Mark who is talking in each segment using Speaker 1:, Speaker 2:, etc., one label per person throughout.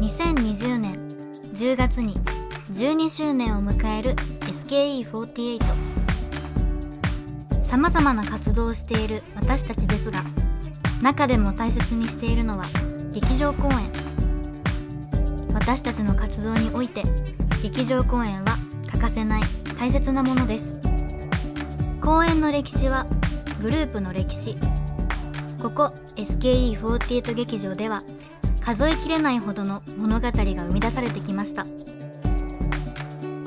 Speaker 1: 2020年10月に12周年を迎える SKE48 さまざまな活動をしている私たちですが中でも大切にしているのは劇場公演私たちの活動において劇場公演は欠かせない大切なものです公演の歴史はグループの歴史ここ SKE48 劇場では数えきれないほどの物語が生み出されてきました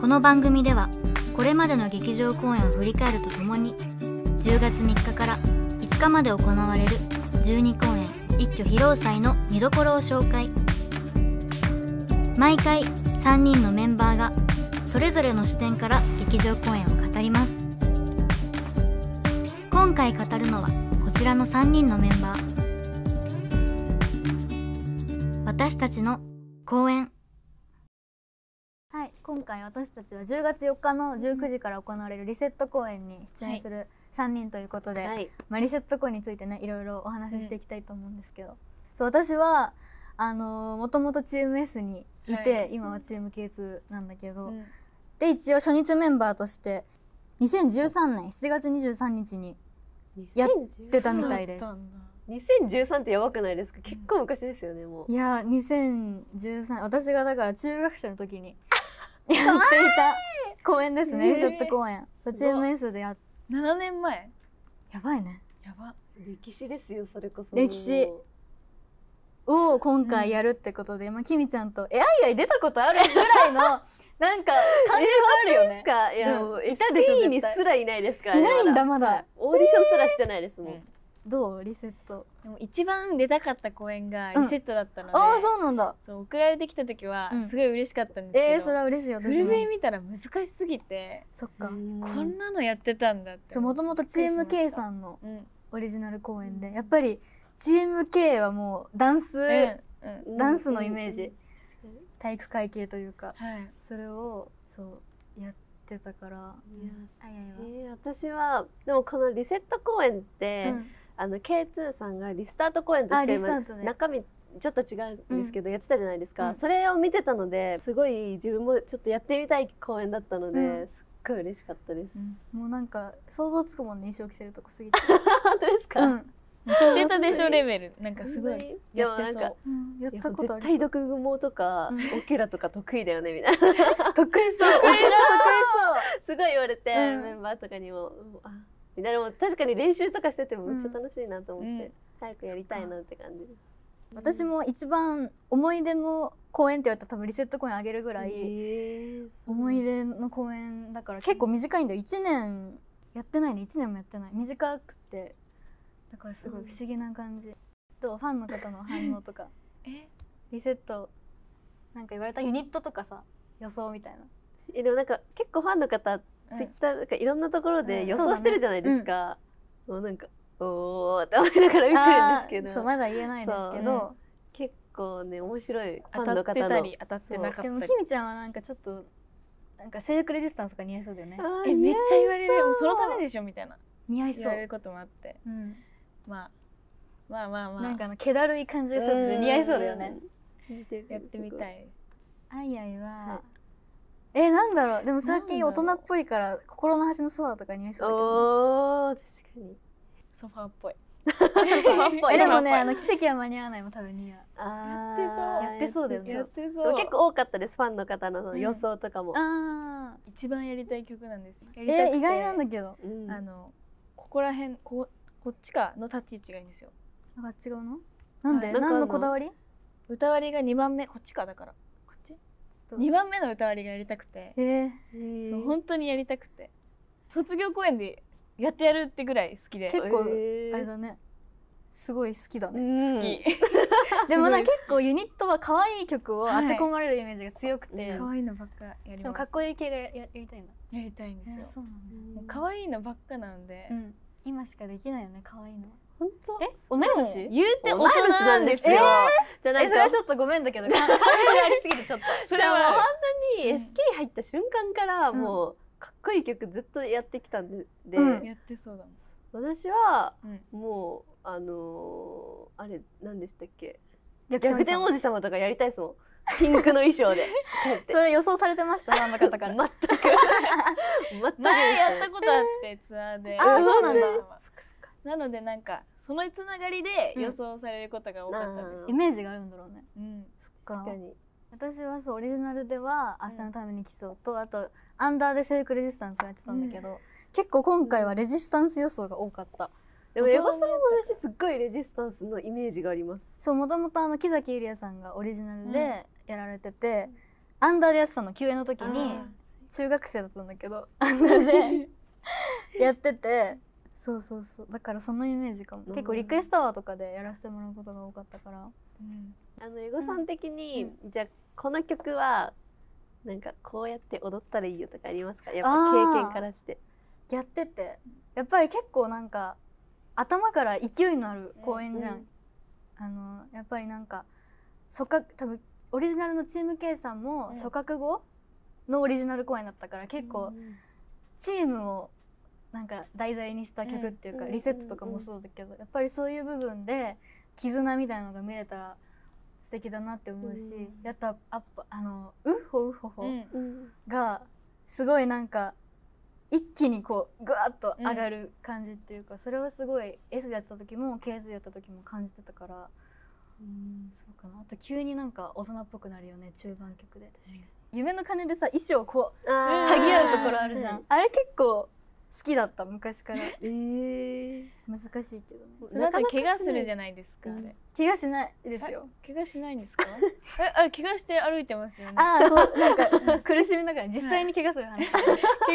Speaker 1: この番組ではこれまでの劇場公演を振り返るとともに10月3日から5日まで行われる12公演一挙披露祭の見どころを紹介毎回3人のメンバーがそれぞれの視点から劇場公演を語ります今回語るのはこちらの3人のメンバー私たちの公演
Speaker 2: はい今回私たちは10月4日の19時から行われるリセット公演に出演する3人ということで、はい、まあ、リセット公演についてねいろいろお話ししていきたいと思うんですけど、うん、そう私はあのもともとチーム S にいて、はい、今はチーム K2 なんだけど、うん、で一応初日メンバーとして2013年7月23日に
Speaker 3: やってたみたいです。2013ってやばくないですか結構昔ですよねもう
Speaker 2: いや2013私がだから中学生の時に やっていた公演ですね、えー、セット公演そうチーム S でやっ7年前やばいね
Speaker 3: やば歴史ですよそれこそ歴史
Speaker 2: を今回やるってことで、まあ、きみちゃんと「えあいあい」出たことあるぐらいの なんか
Speaker 4: 感じはあるよね。いや、ういたでしょにすら
Speaker 3: いないですから、いないんだまだ、オーディションすらしてないですもん。
Speaker 4: どうリセットでも一番出たかった公演がリセットだったので、うん、ああそうなんだそう送られてきた時はすごい嬉しかったんですけど、うん、えー、それは嬉しいよフルメ見たら難しすぎてそっかこんなのやってたんだってそうもともとチーム
Speaker 2: K さんのオリジナル公演で、うん、やっぱりチーム系はもうダンス、うん、ダンスのイメージ、体育会系というか、はい、それをそうやってたから、
Speaker 3: えー、私はでもこのリセット公演って、うん、あの K2 さんがリスタート公演として、ね、中身ちょっと違うんですけど、やってたじゃないですか、うん、それを見てたのですごい自分もちょっとやってみたい公演だったので、うん、すっごい嬉しかったです、
Speaker 2: もうなんか想像つくもんね衣装着てるとこすぎて 本当で
Speaker 3: すか、知たでしょ
Speaker 4: レベルなんかすごいやってそう
Speaker 3: やったことある絶対蜘蛛とかオケュラとか得意だよねみたいな 得意そう オキ得意そう すごい言われてメンバーとかにもあみたいなも確かに練習とかしててもめっちゃ楽しいなと思って早くやりたいなって感じ私も
Speaker 2: 一番思い出の公演って言われたら多分リセット公演あげるぐらい思い出の公演だから結構短いんだよ1年やってないね1年もやってない短くてだからすごい不思議な感じ、どうファンの方の反応とか えリセットなんか言われたユニットとかさ予想みたいな
Speaker 3: えでもなんか結構ファンの方、うん、ツイッターなんかいろんなところで予想してるじゃないですか、うん、ね、うん、なんかおおって思いながら見てるんですけどそうまだ言えないですけど、結
Speaker 2: 構ね面白い
Speaker 3: ファンの方の当たってなかったでもき
Speaker 2: みちゃんはなんかちょっとなんか制服レジスタンスが似合いそうだよねえめっちゃ言われるもうそ
Speaker 4: のためでしょみたいな似合いそう言われることもあって、うん、まあ、
Speaker 2: まあまあまあなんかあの気だるい感じがちょっと似合いそうだよね見てやってみたいあいあいは、えなんだろうでも最近大人っぽいから心の端のソアとか似合いそうだけど、ね、お確かに
Speaker 3: ソファーっぽい えでもねあの奇
Speaker 2: 跡は間に合わないも多分似合うあや
Speaker 4: ってそうやっだよね結
Speaker 3: 構多かったですファンの方のその予想とかも、うん、
Speaker 4: あ一番やりたい曲なんですえー、意外なん
Speaker 3: だけど、うん、あの
Speaker 4: ここら辺こうこっちかの立ち位置がいいんですよなんか違うの
Speaker 1: なんで、はい、何のこだわり
Speaker 4: 歌割りが2番目こっちかだからこっちち2番目の歌割りがやりたくてえー、そう本当にやりたくて卒業公演でやってやるってぐらい好きで結構あ
Speaker 2: れだねすごい好きだね、うん、好き でもな結構ユニットは可愛い曲を当て込まれるイメージが強くて、はい、可愛いの
Speaker 4: ばっかやりますかっこいい系
Speaker 3: がややりたいんだ
Speaker 4: やりたいんですよ、えー、そうなんだ、ね、可愛いのばっかなんで、うん今し
Speaker 2: かできないよね可愛いの本当え同い年言う
Speaker 3: て同い年なんですよ、
Speaker 2: じゃないかそれはちょっとごめんだけど関係ありすぎてちょっとそれは本当に SK
Speaker 3: 入った瞬間からもう、かっこいい曲ずっとやってきたんで、で、やってそうなんです私は、もうあのあれ何でしたっけ逆転王子様とかやりたいですもんピンクの衣装で それ予想されてましたファンの方から全く 前やっ
Speaker 4: たことあってツアーであそうなんだなのでなんかそのつながりで予想されることが多かったです、イメ
Speaker 2: ージがあるんだろうね、うん、確かに私はそうオリジナルでは「明日のために基礎と、うん、あと「アンダーでシェイクレジスタンス」やってたんだけど、うん、結構今回はレジスタンス予想が多かっ
Speaker 3: た。でもエゴさんも私すっごいレジスタンスのイメージがあります
Speaker 2: そうもともとあの木崎
Speaker 3: ゆりやさんがオリジナルで、
Speaker 2: やられてて、うん、アンダーでやってたの休園の時に中学生だったんだけど アンダーで やっててそうそうそうだからそのイメージかも、うん、結構リクエ
Speaker 3: ストアワーとかでやらせてもらうことが多かったから、うん、あのエゴさん的に、じゃあこの曲はなんかこうやって踊ったらいいよとかありますかやっぱ経験からして
Speaker 2: やっててやっぱり結構なんか頭から勢いのある公演じゃん、うん、あのやっぱりなんかそっか多分オリジナルのチーム K さんも初覚後のオリジナル公演だったから結構チームをなんか題材にした曲っていうかリセットとかもそうだけどやっぱりそういう部分で絆みたいなのが見れたら素敵だなって思うしやっアップあの「うほうほほ」がすごいなんか一気にこうぐわっと上がる感じっていうかそれはすごい S でやってた時も KS でやった時も感じてたから。うんそうかなあと急になんか大人っぽくなるよね中盤曲で確かに、夢の鐘でさ衣装こうはぎ合うところあるじゃん、あれ結構好きだった昔から、ええ難しいけどねなんか怪我するじゃないですか、あれ怪我しないですよ
Speaker 4: 怪我しないんですか えあれ怪我して歩いてますよねあそ
Speaker 2: うなんか苦しみながら実際に
Speaker 4: 怪我する話、怪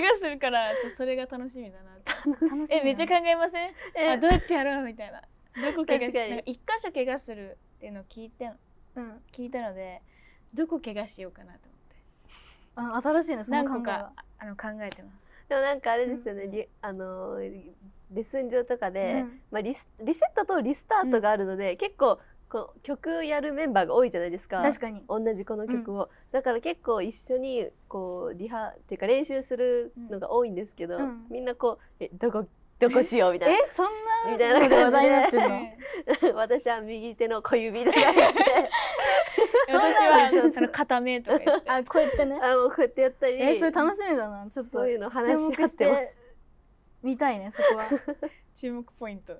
Speaker 4: 我するからちょそれが楽しみだな楽しみえめっちゃ考えません、えどうやってやろうみたいなどこ怪我する一箇所怪我するっていうのを聞いて、うん、聞いたのでどこ怪我しようかなと
Speaker 3: 思って。あ
Speaker 2: の
Speaker 4: 新しいねその考えはあの考えてます。
Speaker 3: でもなんかあれですよね、うん、あのレッスン上とかで、うん、まあリ、スリセットとリスタートがあるので、うん、結構こう曲やるメンバーが多いじゃないですか確かに同じこの曲を、だから結構一緒にこうリハっていうか練習するのが多いんですけど、みんなこう「えどこ どこしよう」みたいなえそんみたいな感じで 私は右手の小指とかやって そはあの片目とかあこうやってねあもうこうやってやったりえー、それ
Speaker 4: 楽しみ
Speaker 2: だなちょっとそういうの話し合って見たいねそこは。注目ポイント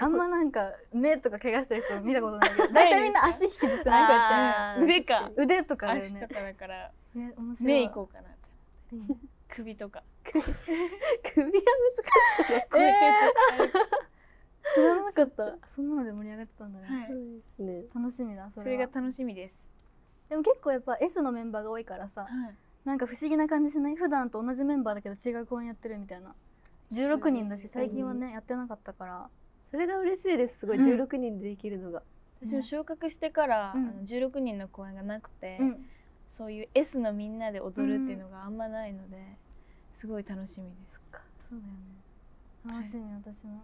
Speaker 2: あんまなんか目とか怪我してる人見たことないけど大体みんな足引きずってないかって腕か腕とかだよね足
Speaker 4: とかだから目い
Speaker 2: こうかな首とか首は難しい、えー知らなかった そんなので盛り上がってたんだね、はい、そうですね楽しみだそれそれが楽しみですでも結構やっぱ S のメンバーが多いからさ、はい、なんか不思議な感じしない普段と同じメンバーだけど違う公演やってるみたいな
Speaker 3: 16人だし最近はね、やってなかったからそれが嬉しいですすごい16人でできるのが、うん、私は昇格してから、うん、あの
Speaker 4: 16人の公演がなくて、うん、そういう S のみんなで踊るっていうのがあんまないので、すごい楽しみですかそうだよね楽しみ、はい、私も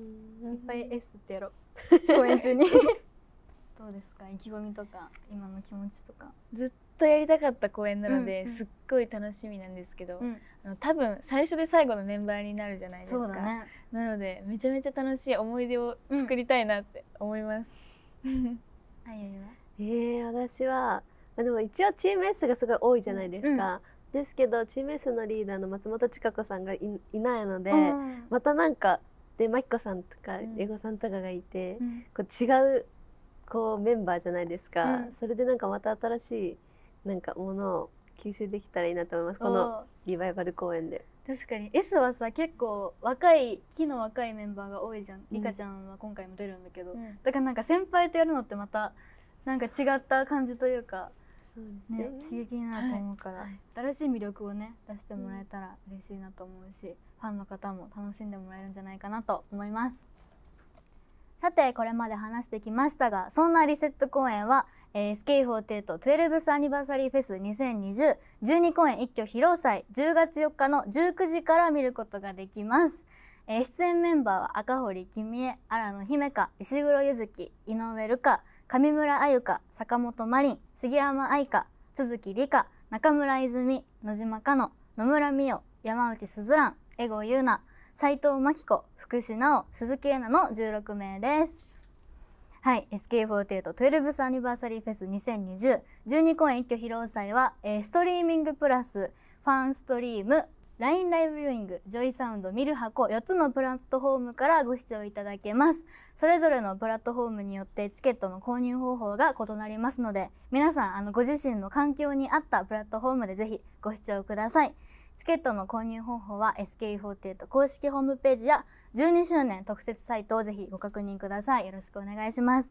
Speaker 4: いっぱい S ってやろう 公演中に
Speaker 2: どうですか意気込みとか今の気持ちとかずっ
Speaker 4: とやりたかった公
Speaker 2: 演なので、うんうん、すっ
Speaker 4: ごい楽しみなんですけど、うん、あの多分最初で最後のメンバーになるじゃないですか、ね、なのでめちゃめちゃ楽しい思い出を作りたいなって思います、
Speaker 3: うん、あゆはえー、私はあでも一応チーム S がすごい多いじゃないですか、うん、ですけどチーム S のリーダーの松本千佳子さんがいないので、またなんかでマキコさんとか英ゴさんとかがいて、うん、こう違うこうメンバーじゃないですか、うん、それでなんかまた新しいなんかものを吸収できたらいいなと思いますこのリバイバル公演で。
Speaker 2: 確かに S はさ結構若い木の若いメンバーが多いじゃん、ん、リカちゃんは今回も出るんだけど、だからなんか先輩とやるのってまたなんか違った感じというか。そうですね、ね、刺激になると思うから、はい、新しい魅力をね出してもらえたら嬉しいなと思うし、うん、ファンの方も楽しんでもらえるんじゃないかなと思いますさてこれまで話してきましたがそんなリセット公演は、えー、SK4812th アニバーサリーフェス202012公演一挙披露祭10月4日の19時から見ることができます。えー、出演メンバーは赤堀君江、荒野姫香、石黒柚月井上瑠香、上村あゆか、坂本真凛、杉山愛香、都築理香、中村泉、野島かの、野村美代、山内すずらん、江郷優奈、斎藤真紀子、福士奈緒、鈴木恵奈の16名です。はい、SK48 12th アニバーサリーフェス2020 12公演一挙披露祭は、えー、ストリーミングプラスファンストリーム LINE ライブビューイング、ジョイサウンド、ミルハコ、4つのプラットフォームからご視聴いただけます。それぞれのプラットフォームによってチケットの購入方法が異なりますので、皆さん、あの、ご自身の環境に合ったプラットフォームでぜひご視聴ください。チケットの購入方法は s k 4 8公式ホームページや12周年特設サイトをぜひご確認ください。よろしくお願いします。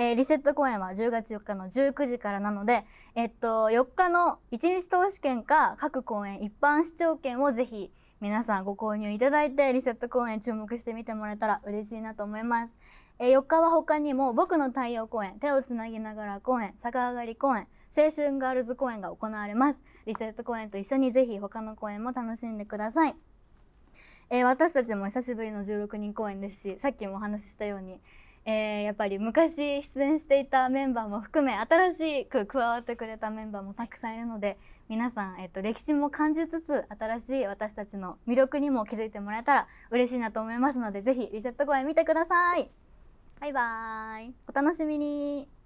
Speaker 2: えー、リセット公演は10月4日の19時からなので、えっと、4日の1日投資券か各公演一般視聴券をぜひ皆さんご購入いただいてリセット公演注目してみてもらえたら嬉しいなと思います、えー、4日は他にも僕の太陽公演手をつなぎながら公演逆上がり公演青春ガールズ公演が行われますリセット公演と一緒にぜひ他の公演も楽しんでくださいえー、私たちも久しぶりの16人公演ですしさっきもお話ししたようにえー、やっぱり昔出演していたメンバーも含め新しく加わってくれたメンバーもたくさんいるので皆さん、えっと、歴史も感じつつ新しい私たちの魅力にも気づいてもらえたら嬉しいなと思いますのでぜひリセット公演見てください
Speaker 1: バイバーイ
Speaker 2: お楽しみに